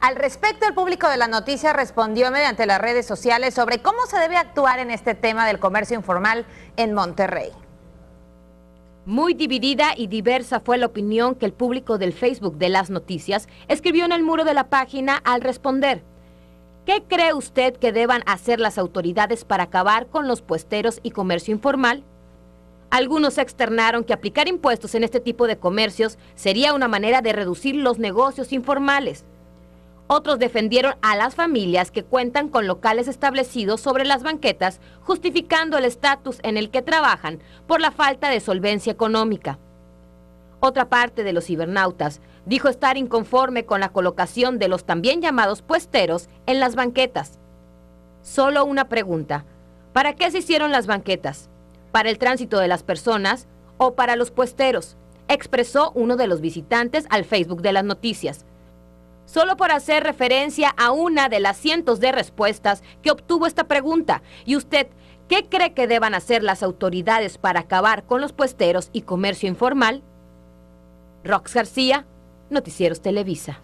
Al respecto, el público de la noticia respondió mediante las redes sociales sobre cómo se debe actuar en este tema del comercio informal en Monterrey. Muy dividida y diversa fue la opinión que el público del Facebook de las noticias escribió en el muro de la página al responder. ¿Qué cree usted que deban hacer las autoridades para acabar con los puesteros y comercio informal? Algunos externaron que aplicar impuestos en este tipo de comercios sería una manera de reducir los negocios informales. Otros defendieron a las familias que cuentan con locales establecidos sobre las banquetas, justificando el estatus en el que trabajan por la falta de solvencia económica. Otra parte de los cibernautas dijo estar inconforme con la colocación de los también llamados puesteros en las banquetas. Solo una pregunta. ¿Para qué se hicieron las banquetas? ¿Para el tránsito de las personas o para los puesteros? Expresó uno de los visitantes al Facebook de las noticias solo por hacer referencia a una de las cientos de respuestas que obtuvo esta pregunta. ¿Y usted qué cree que deban hacer las autoridades para acabar con los puesteros y comercio informal? Rox García, Noticieros Televisa.